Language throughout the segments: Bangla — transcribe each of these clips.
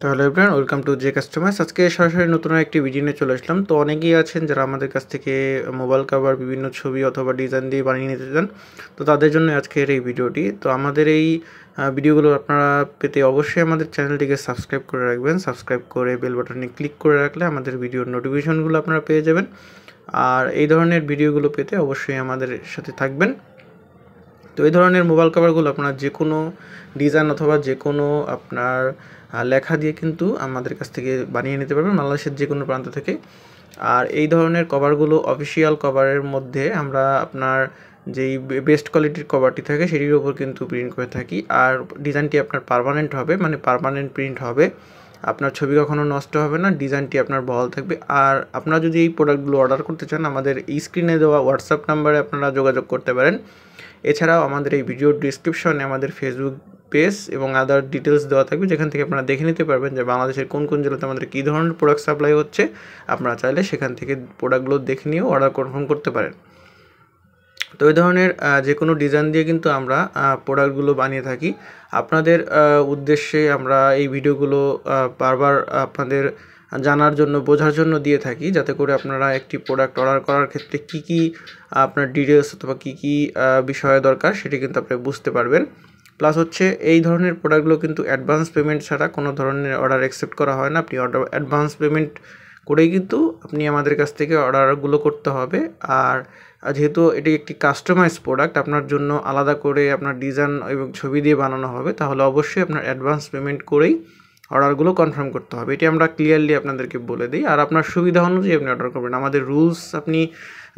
তো hello everyone welcome to J customers আজকে সরাসরি নতুন একটি ভিডিও নিয়ে চলে আসলাম তো অনেকেই আছেন যারা আমাদের কাছ থেকে মোবাইল কাভার বিভিন্ন ছবি অথবা ডিজাইন দিয়ে বানিয়ে নিতে চান তো তাদের জন্য আজকের এই ভিডিওটি তো আমাদের এই ভিডিওগুলো আপনারা পেতে অবশ্যই আমাদের চ্যানেলটিকে সাবস্ক্রাইব করে রাখবেন সাবস্ক্রাইব করে বেল বাটনে ক্লিক করে রাখলে আমাদের ভিডিওর নোটিফিকেশনগুলো আপনারা পেয়ে যাবেন আর এই ধরনের ভিডিওগুলো পেতে অবশ্যই আমাদের সাথে থাকবেন তো এই ধরনের মোবাইল কভারগুলো আপনার যে কোনো ডিজাইন অথবা যে কোনো আপনার লেখা দিয়ে কিন্তু আমাদের কাছ থেকে বানিয়ে নিতে পারবেন বাংলাদেশের যে কোনো প্রান্ত থেকে আর এই ধরনের কভারগুলো অফিসিয়াল কভারের মধ্যে আমরা আপনার যেই বেস্ট কোয়ালিটির কভারটি থাকে সেটির ওপর কিন্তু প্রিন্ট করে থাকি আর ডিজাইনটি আপনার পারমানেন্ট হবে মানে পারমানেন্ট প্রিন্ট হবে আপনার ছবি কখনো নষ্ট হবে না ডিজাইনটি আপনার বহাল থাকবে আর আপনারা যদি এই প্রোডাক্টগুলো অর্ডার করতে চান আমাদের স্ক্রিনে দেওয়া হোয়াটসঅ্যাপ নাম্বারে আপনারা যোগাযোগ করতে পারেন এছাড়াও আমাদের এই ভিডিওর ডিসক্রিপশনে আমাদের ফেসবুক পেজ এবং আদার ডিটেলস দেওয়া থাকবে যেখান থেকে আপনারা দেখে নিতে পারবেন যে বাংলাদেশের কোন কোন জেলাতে আমাদের কী ধরনের প্রোডাক্ট সাপ্লাই হচ্ছে আপনারা চাইলে সেখান থেকে প্রোডাক্টগুলো দেখে নিয়েও অর্ডার কনফার্ম করতে পারেন তো এই ধরনের যে কোনো ডিজাইন দিয়ে কিন্তু আমরা প্রোডাক্টগুলো বানিয়ে থাকি আপনাদের উদ্দেশ্যে আমরা এই ভিডিওগুলো বারবার আপনাদের জানার জন্য বোঝার জন্য দিয়ে থাকি যাতে করে আপনারা একটি প্রোডাক্ট অর্ডার করার ক্ষেত্রে কি কি আপনার ডিটেলস অথবা কি কি বিষয় দরকার সেটি কিন্তু আপনি বুঝতে পারবেন প্লাস হচ্ছে এই ধরনের প্রোডাক্টগুলো কিন্তু অ্যাডভান্স পেমেন্ট ছাড়া কোনো ধরনের অর্ডার অ্যাকসেপ্ট করা হয় না আপনি অর্ডার অ্যাডভান্স পেমেন্ট করেই কিন্তু আপনি আমাদের কাছ থেকে অর্ডারগুলো করতে হবে আর যেহেতু এটি একটি কাস্টমাইজ প্রোডাক্ট আপনার জন্য আলাদা করে আপনার ডিজাইন এবং ছবি দিয়ে বানানো হবে তাহলে অবশ্যই আপনার অ্যাডভান্স পেমেন্ট করেই অর্ডারগুলো কনফার্ম করতে হবে এটি আমরা ক্লিয়ারলি আপনাদেরকে বলে দিই আর আপনার সুবিধা অনুযায়ী আপনি অর্ডার করবেন আমাদের রুলস আপনি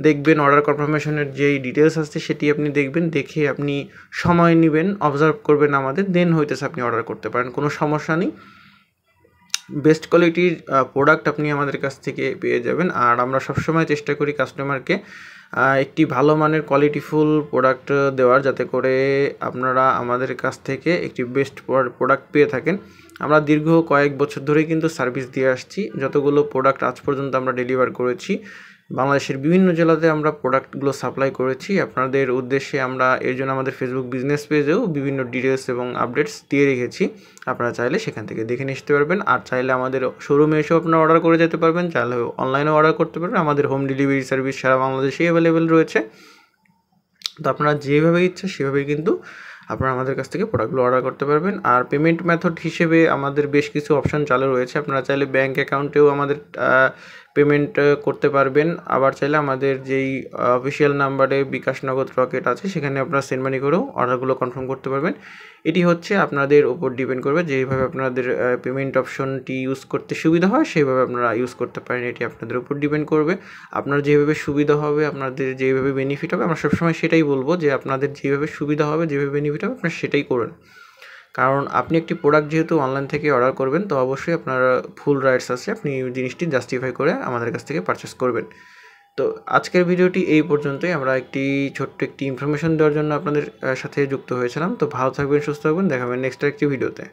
দেখবেন অর্ডার কনফার্মেশনের যেই ডিটেলস আছে সেটি আপনি দেখবেন দেখে আপনি সময় নেবেন অবজার্ভ করবেন আমাদের দেন হইতেছে আপনি অর্ডার করতে পারেন কোনো সমস্যা নেই বেস্ট কোয়ালিটির প্রোডাক্ট আপনি আমাদের কাছ থেকে পেয়ে যাবেন আর আমরা সবসময় চেষ্টা করি কাস্টমারকে একটি ভালো মানের কোয়ালিটিফুল প্রোডাক্ট দেওয়ার যাতে করে আপনারা আমাদের কাছ থেকে একটি বেস্ট প্রোডাক্ট পেয়ে থাকেন আমরা দীর্ঘ কয়েক বছর ধরে কিন্তু সার্ভিস দিয়ে আসছি যতগুলো প্রোডাক্ট আজ পর্যন্ত আমরা ডেলিভার করেছি বাংলাদেশের বিভিন্ন জেলাতে আমরা প্রোডাক্টগুলো সাপ্লাই করেছি আপনাদের উদ্দেশ্যে আমরা এর জন্য আমাদের ফেসবুক বিজনেস পেজেও বিভিন্ন ডিটেলস এবং আপডেটস দিয়ে রেখেছি আপনারা চাইলে সেখান থেকে দেখে নিতে পারবেন আর চাইলে আমাদের শোরুমে এসেও আপনারা অর্ডার করে যেতে পারবেন চাইলে অনলাইনেও অর্ডার করতে পারবেন আমাদের হোম ডেলিভারি সার্ভিস সারা বাংলাদেশে অ্যাভেলেবেল রয়েছে তো আপনারা যেভাবে ইচ্ছা সেভাবেই কিন্তু আপনারা আমাদের কাছ থেকে প্রোডাক্টগুলো অর্ডার করতে পারবেন আর পেমেন্ট মেথড হিসেবে আমাদের বেশ কিছু অপশান চালু রয়েছে আপনারা চাইলে ব্যাঙ্ক অ্যাকাউন্টেও আমাদের পেমেন্ট uh, করতে পারবেন আবার চাইলে আমাদের যেই অফিসিয়াল নাম্বারে বিকাশনগর রকেট আছে সেখানে আপনারা সেন্ড মানি করেও অর্ডারগুলো কনফার্ম করতে পারবেন এটি হচ্ছে আপনাদের ওপর ডিপেন্ড করবে যেভাবে আপনাদের পেমেন্ট অপশনটি ইউজ করতে সুবিধা হয় সেইভাবে আপনারা ইউজ করতে পারেন এটি আপনাদের উপর ডিপেন্ড করবে আপনার যেভাবে সুবিধা হবে আপনাদের যেভাবে বেনিফিট হবে আমরা সবসময় সেটাই বলবো যে আপনাদের যেভাবে সুবিধা হবে যেভাবে বেনিফিট হবে আপনারা সেটাই করুন কারণ আপনি একটি প্রোডাক্ট যেহেতু অনলাইন থেকে অর্ডার করবেন তো অবশ্যই আপনার ফুল রাইটস আছে আপনি জিনিসটি জাস্টিফাই করে আমাদের কাছ থেকে পারচেস করবেন তো আজকের ভিডিওটি এই পর্যন্তই আমরা একটি ছোট্ট একটি ইনফরমেশন দেওয়ার জন্য আপনাদের সাথে যুক্ত হয়েছিলাম তো ভালো থাকবেন সুস্থ থাকবেন দেখাবেন নেক্সট একটি ভিডিওতে